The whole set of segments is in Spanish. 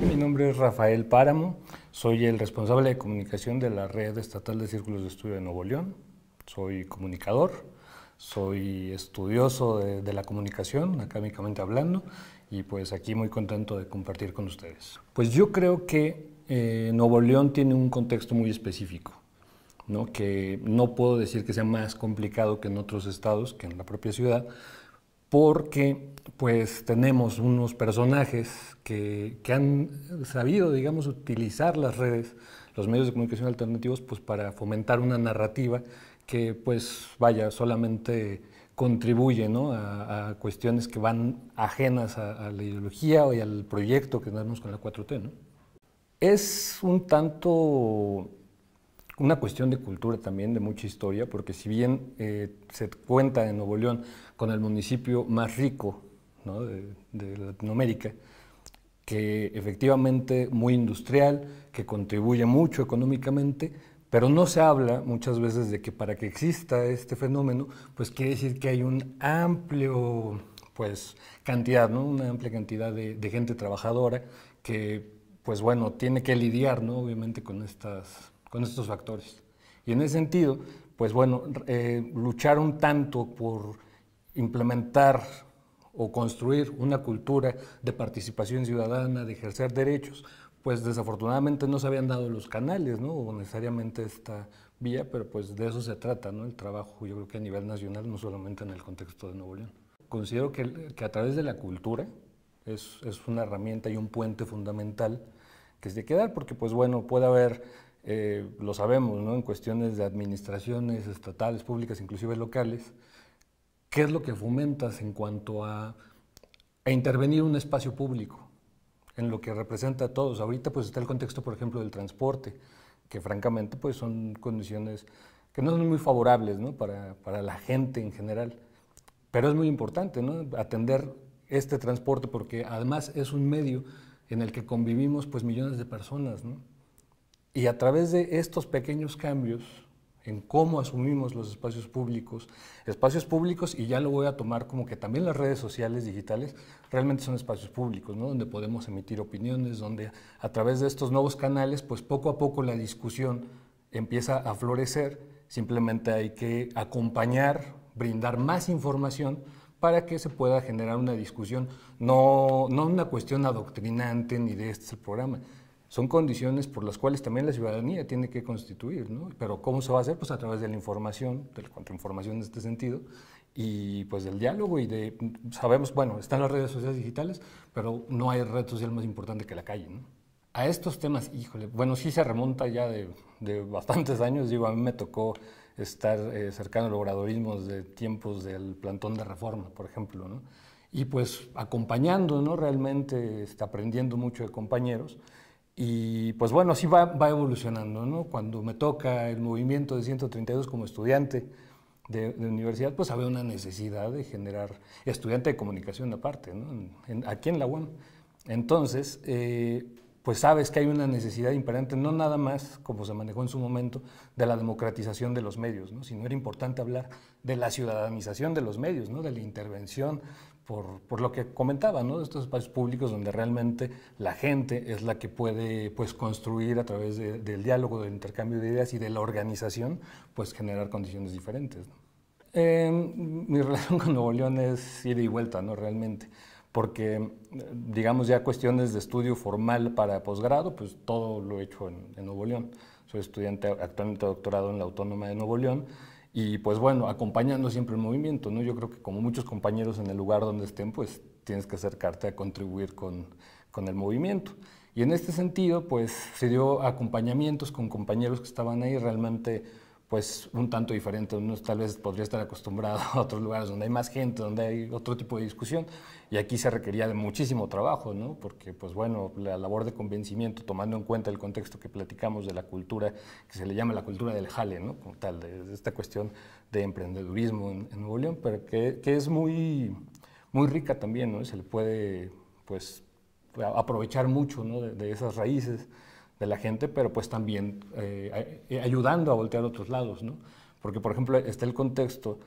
Mi nombre es Rafael Páramo, soy el responsable de comunicación de la Red Estatal de Círculos de Estudio de Nuevo León, soy comunicador, soy estudioso de, la comunicación, académicamente hablando, y pues aquí muy contento de compartir con ustedes. Pues yo creo que eh, Nuevo León tiene un contexto muy específico. ¿no? que no puedo decir que sea más complicado que en otros estados, que en la propia ciudad, porque pues tenemos unos personajes que, han sabido, digamos, utilizar las redes, los medios de comunicación alternativos, pues para fomentar una narrativa que pues vaya, solamente contribuye a, cuestiones que van ajenas a, la ideología y al proyecto que tenemos con la 4T. ¿no? Es un tanto una cuestión de cultura también, de mucha historia, porque si bien eh, se cuenta en Nuevo León con el municipio más rico de, Latinoamérica, que efectivamente muy industrial, que contribuye mucho económicamente, pero no se habla muchas veces de que para que exista este fenómeno, pues quiere decir que hay un amplio, pues cantidad, ¿no? una amplia cantidad de, de gente trabajadora que, pues bueno, tiene que lidiar, ¿no? obviamente, con estas con estos factores. Y en ese sentido, pues bueno, eh, un tanto por implementar o construir una cultura de participación ciudadana, de ejercer derechos, pues desafortunadamente no se habían dado los canales, ¿no? O necesariamente esta vía, pero pues de eso se trata, ¿no? El trabajo, yo creo que a nivel nacional, no solamente en el contexto de Nuevo León. Considero que, que a través de la cultura es, es, una herramienta y un puente fundamental que se debe quedar, porque pues bueno, puede haber eh, lo sabemos, ¿no? en cuestiones de administraciones estatales, públicas, inclusive locales, ¿qué es lo que fomentas en cuanto a, a intervenir un espacio público en lo que representa a todos? Ahorita pues está el contexto, por ejemplo, del transporte, que francamente pues son condiciones que no son muy favorables ¿no? Para, para, la gente en general. Pero es muy importante ¿no? atender este transporte porque además es un medio en el que convivimos pues millones de personas. ¿no? Y a través de estos pequeños cambios en cómo asumimos los espacios públicos, espacios públicos, y ya lo voy a tomar como que también las redes sociales digitales realmente son espacios públicos, ¿no? donde podemos emitir opiniones, donde a través de estos nuevos canales, pues poco a poco la discusión empieza a florecer, simplemente hay que acompañar, brindar más información para que se pueda generar una discusión, no, no una cuestión adoctrinante ni de este es el programa, son condiciones por las cuales también la ciudadanía tiene que constituir, ¿no? Pero ¿cómo se va a hacer? Pues a través de la información, de la contrainformación en este sentido, y pues del diálogo y de, sabemos, bueno, están las redes sociales digitales, pero no hay red social más importante que la calle, ¿no? A estos temas, híjole, bueno, sí se remonta ya de, de bastantes años, digo, a mí me tocó estar eh, cercano al obradorismo de tiempos del plantón de reforma, por ejemplo, ¿no? Y pues acompañando, ¿no? Realmente está aprendiendo mucho de compañeros. Y pues bueno, así va, va evolucionando, ¿no? Cuando me toca el movimiento de 132 como estudiante de, universidad, pues había una necesidad de generar estudiante de comunicación aparte, ¿no? aquí en la UAM. Entonces, eh, pues sabes que hay una necesidad imperante, no nada más, como se manejó en su momento, de la democratización de los medios, ¿no? sino era importante hablar de la ciudadanización de los medios, ¿no? de la intervención por, lo que comentaba, ¿no? estos espacios públicos donde realmente la gente es la que puede pues, construir a través del diálogo, del intercambio de ideas y de la organización, pues generar condiciones diferentes. Em, mi relación con Nuevo León es ida y vuelta, ¿no? Realmente porque digamos ya cuestiones de estudio formal para posgrado, pues todo lo he hecho en, en Nuevo León. Soy estudiante actualmente doctorado en la Autónoma de Nuevo León y pues bueno, acompañando siempre el movimiento, ¿no? Yo creo que como muchos compañeros en el lugar donde estén, pues tienes que acercarte a contribuir con, el movimiento. Y en este sentido, pues se dio acompañamientos con compañeros que estaban ahí realmente pues un tanto diferente. Uno tal vez podría estar acostumbrado a otros lugares donde hay más gente, donde hay otro tipo de discusión. Y aquí se requería muchísimo trabajo, ¿no? Porque, pues bueno, la labor de convencimiento, tomando en cuenta el contexto que platicamos de la cultura, que se le llama la cultura del jale, ¿no? tal, de esta cuestión de emprendedurismo en, Nuevo León, pero que, es muy, muy rica también, ¿no? Se le puede, pues, aprovechar mucho, de esas raíces de la gente, pero pues también eh, ayudando a voltear a otros lados, ¿no? Porque, por ejemplo, está el contexto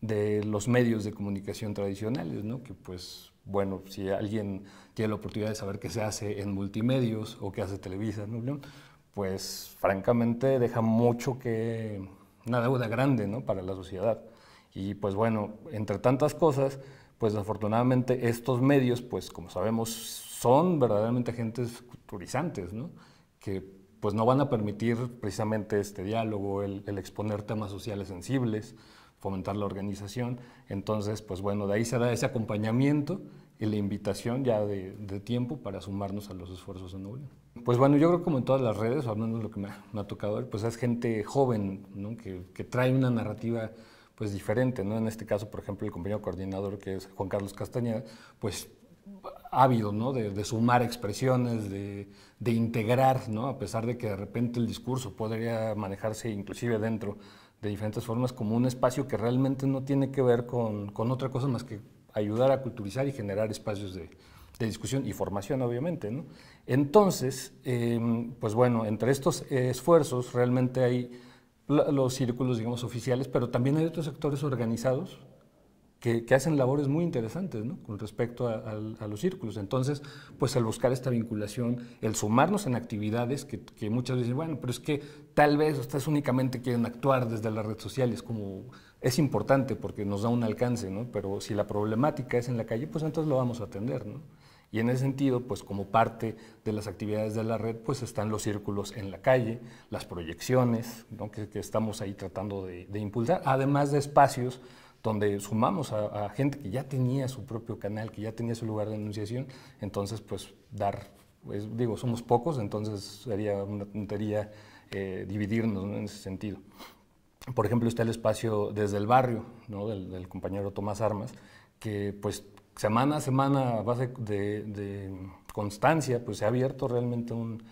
de los medios de comunicación tradicionales, ¿no? Que pues, bueno, si alguien tiene la oportunidad de saber qué se hace en multimedios o qué hace Televisa, ¿no? Pues, francamente, deja mucho que... una deuda grande, ¿no? Para la sociedad. Y pues bueno, entre tantas cosas, pues afortunadamente estos medios, pues como sabemos, son verdaderamente agentes culturizantes, ¿no? que pues no van a permitir precisamente este diálogo, el, exponer temas sociales sensibles, fomentar la organización. Entonces, pues bueno, de ahí se da ese acompañamiento y la invitación ya de, tiempo para sumarnos a los esfuerzos de Nuevo Pues bueno, yo creo que como en todas las redes, o al menos lo que me ha, tocado ver, pues es gente joven, que, trae una narrativa pues diferente, ¿no? En este caso, por ejemplo, el compañero coordinador que es Juan Carlos Castañeda, pues ávido ¿no? de, sumar expresiones, de, integrar, ¿no? a pesar de que de repente el discurso podría manejarse inclusive dentro de diferentes formas como un espacio que realmente no tiene que ver con, otra cosa más que ayudar a culturizar y generar espacios de, discusión y formación, obviamente. Entonces, em, pues bueno, entre estos esfuerzos realmente hay los círculos, digamos, oficiales, pero también hay otros sectores organizados que, hacen labores muy interesantes ¿no? con respecto a, los círculos. Entonces, pues al buscar esta vinculación, el sumarnos en actividades que, muchas veces, bueno, pero es que tal vez ustedes únicamente quieren actuar desde las redes sociales, como es importante porque nos da un alcance, ¿no? pero si la problemática es en la calle, pues entonces lo vamos a atender. ¿no? Y en ese sentido, pues como parte de las actividades de la red, pues están los círculos en la calle, las proyecciones que, estamos ahí tratando de, de impulsar, además de espacios donde sumamos a, gente que ya tenía su propio canal, que ya tenía su lugar de anunciación, entonces pues dar, pues, digo, somos pocos, entonces sería una tontería eh, dividirnos en ese sentido. Por ejemplo, está el espacio desde el barrio, ¿no? del, compañero Tomás Armas, que pues semana a semana, a base de constancia, pues se ha abierto realmente un,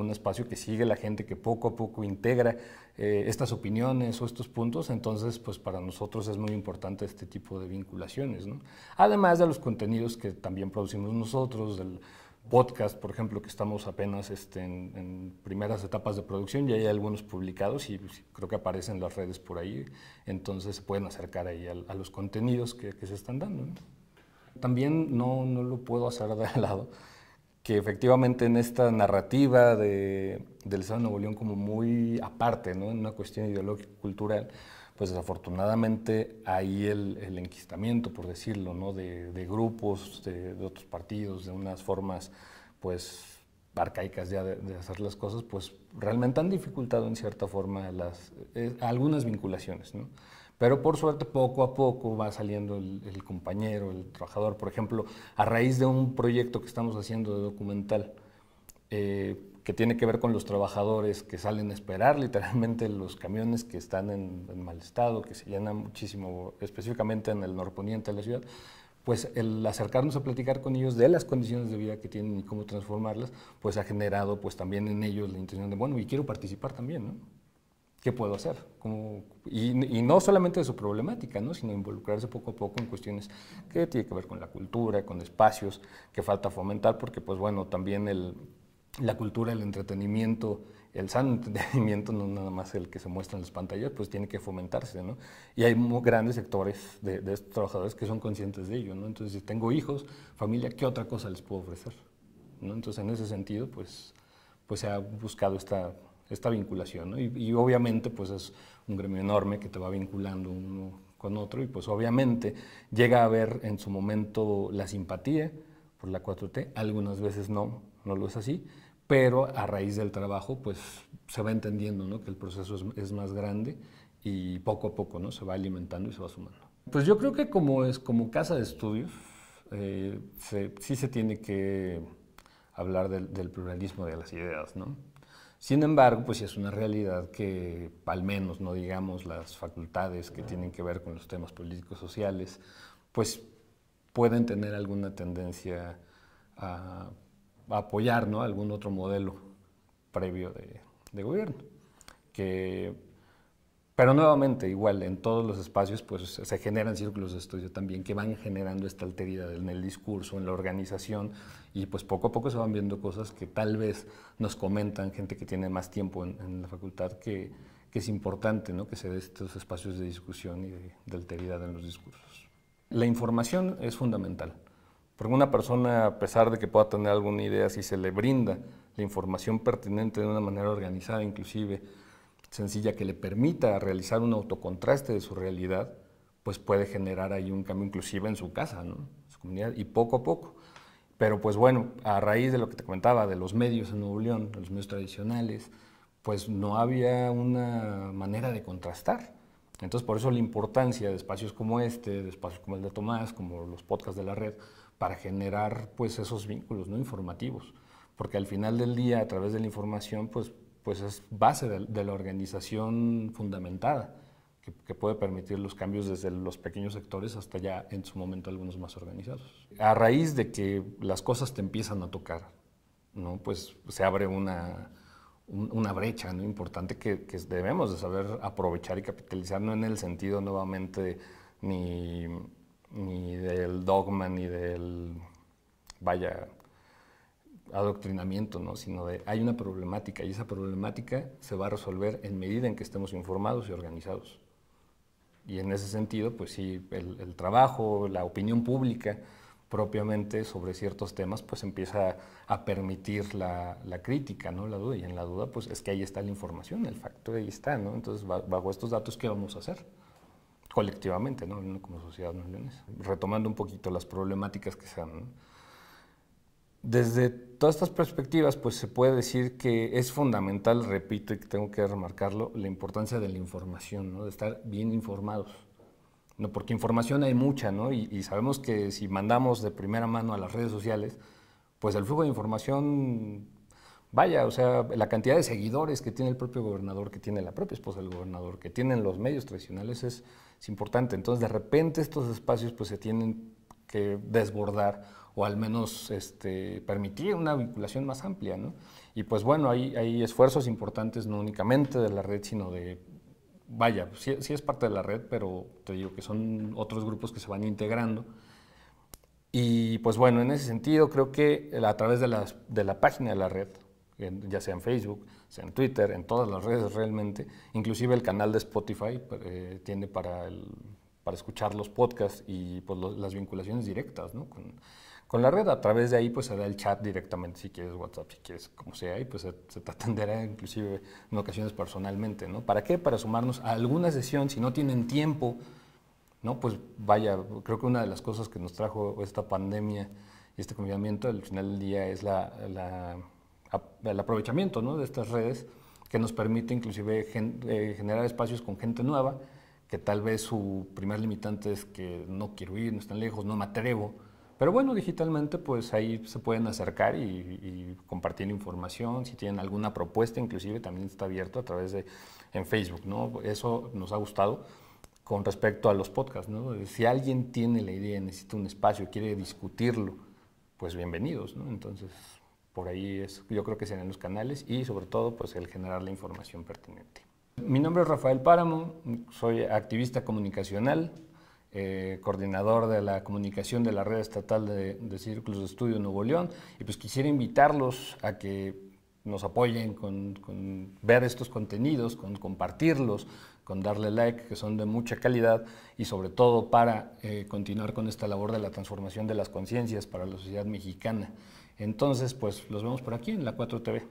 un espacio que sigue la gente, que poco a poco integra eh, estas opiniones o estos puntos, entonces pues para nosotros es muy importante este tipo de vinculaciones, Además de los contenidos que también producimos nosotros, del podcast, por ejemplo, que estamos apenas este, en, primeras etapas de producción, ya hay algunos publicados y pues, creo que aparecen las redes por ahí, entonces se pueden acercar ahí a, los contenidos que, se están dando. También no, no lo puedo hacer de lado que efectivamente en esta narrativa de, del Estado de Nuevo León como muy aparte, ¿no? en una cuestión ideológica cultural, pues desafortunadamente ahí el, el enquistamiento, por decirlo, ¿no? de, de grupos, de, otros partidos, de unas formas pues arcaicas ya de, hacer las cosas, pues realmente han dificultado en cierta forma las, eh, algunas vinculaciones. ¿no? Pero por suerte poco a poco va saliendo el, compañero, el trabajador. Por ejemplo, a raíz de un proyecto que estamos haciendo de documental eh, que tiene que ver con los trabajadores que salen a esperar literalmente los camiones que están en, mal estado, que se llenan muchísimo, específicamente en el norponiente de la ciudad, pues el acercarnos a platicar con ellos de las condiciones de vida que tienen y cómo transformarlas, pues ha generado pues también en ellos la intención de, bueno, y quiero participar también, ¿no? qué puedo hacer. Y, no solamente de su problemática, ¿no? sino involucrarse poco a poco en cuestiones que tienen que ver con la cultura, con espacios que falta fomentar, porque pues bueno, también la cultura, el entretenimiento, el sano entretenimiento, no nada más el que se muestra en las pantallas, pues tiene que fomentarse, Y hay muy grandes sectores de, estos trabajadores que son conscientes de ello, ¿no? Entonces, si tengo hijos, familia, ¿qué otra cosa les puedo ofrecer? Entonces, en ese sentido, pues, pues se ha buscado esta esta vinculación. ¿no? Y, obviamente pues es un gremio enorme que te va vinculando uno con otro y pues obviamente llega a haber en su momento la simpatía por la 4T, algunas veces no, no lo es así, pero a raíz del trabajo pues se va entendiendo ¿no? que el proceso es, más grande y poco a poco ¿no? se va alimentando y se va sumando. Pues yo creo que como, es, como casa de estudios eh, se, sí se tiene que hablar del, del pluralismo de las ideas, ¿no? Sin embargo, pues es una realidad que, al menos, no digamos las facultades que tienen que ver con los temas políticos sociales, pues pueden tener alguna tendencia a, apoyar algún otro modelo previo de, de gobierno, que pero nuevamente, igual, en todos los espacios pues, se generan círculos de estudio también que van generando esta alteridad en el discurso, en la organización, y pues poco a poco se van viendo cosas que tal vez nos comentan gente que tiene más tiempo en, la facultad que, que, es importante ¿no? que se den estos espacios de discusión y de alteridad en los discursos. La información es fundamental, porque una persona, a pesar de que pueda tener alguna idea, si se le brinda la información pertinente de una manera organizada inclusive, sencilla que le permita realizar un autocontraste de su realidad, pues puede generar ahí un cambio inclusive en su casa, ¿no? su comunidad, y poco a poco. Pero pues bueno, a raíz de lo que te comentaba, de los medios en Nuevo León, de los medios tradicionales, pues no había una manera de contrastar. Entonces por eso la importancia de espacios como este, de espacios como el de Tomás, como los podcasts de la red, para generar pues esos vínculos no informativos. Porque al final del día, a través de la información, pues pues es base de, la organización fundamentada, que, puede permitir los cambios desde los pequeños sectores hasta ya en su momento algunos más organizados. A raíz de que las cosas te empiezan a tocar, ¿no? pues se abre una, una brecha ¿no? importante que, debemos de saber aprovechar y capitalizar, no en el sentido nuevamente ni, ni del dogma, ni del, vaya, adoctrinamiento, ¿no? sino de hay una problemática y esa problemática se va a resolver en medida en que estemos informados y organizados. Y en ese sentido, pues sí, el, trabajo, la opinión pública propiamente sobre ciertos temas, pues empieza a permitir la, crítica, ¿no? La duda. Y en la duda, pues es que ahí está la información, el factor ahí está, ¿no? Entonces, bajo estos datos, ¿qué vamos a hacer? Colectivamente, ¿no? Como sociedad no leones. Retomando un poquito las problemáticas que se han... Desde todas estas perspectivas, pues se puede decir que es fundamental, repito y que tengo que remarcarlo, la importancia de la información, de estar bien informados. No, porque información hay mucha, Y, sabemos que si mandamos de primera mano a las redes sociales, pues el flujo de información, vaya, o sea, la cantidad de seguidores que tiene el propio gobernador, que tiene la propia esposa del gobernador, que tienen los medios tradicionales, es, es importante. Entonces, de repente estos espacios, pues se tienen que desbordar o al menos este, permitir una vinculación más amplia. ¿no? Y pues bueno, hay, hay, esfuerzos importantes no únicamente de la red, sino de, vaya, sí, es parte de la red, pero te digo que son otros grupos que se van integrando. Y pues bueno, en ese sentido creo que a través de la, página de la red, ya sea en Facebook, sea en Twitter, en todas las redes realmente, inclusive el canal de Spotify eh, tiene para, para escuchar los podcasts y pues, las vinculaciones directas ¿no? con la red. A través de ahí pues se da el chat directamente, si quieres WhatsApp, si quieres como sea, y pues se, te atenderá inclusive en ocasiones personalmente, ¿no? ¿Para qué? Para sumarnos a alguna sesión, si no tienen tiempo, ¿no? Pues vaya, creo que una de las cosas que nos trajo esta pandemia y este confinamiento al final del día es la, el aprovechamiento de estas redes que nos permite inclusive eh, generar espacios con gente nueva, que tal vez su primer limitante es que no quiero ir, no están lejos, no me atrevo, pero bueno, digitalmente pues ahí se pueden acercar y, compartir información, si tienen alguna propuesta inclusive también está abierto a través de en Facebook, ¿no? Eso nos ha gustado con respecto a los podcasts, Si alguien tiene la idea, necesita un espacio, quiere discutirlo, pues bienvenidos, Entonces, por ahí es, yo creo que serán los canales y sobre todo pues el generar la información pertinente. Mi nombre es Rafael Páramo, soy activista comunicacional, eh, coordinador de la comunicación de la red estatal de, Círculos de Estudio Nuevo León. Y pues quisiera invitarlos a que nos apoyen con, ver estos contenidos, con compartirlos, con darle like, que son de mucha calidad y sobre todo para eh, continuar con esta labor de la transformación de las conciencias para la sociedad mexicana. Entonces, pues los vemos por aquí en la 4TV.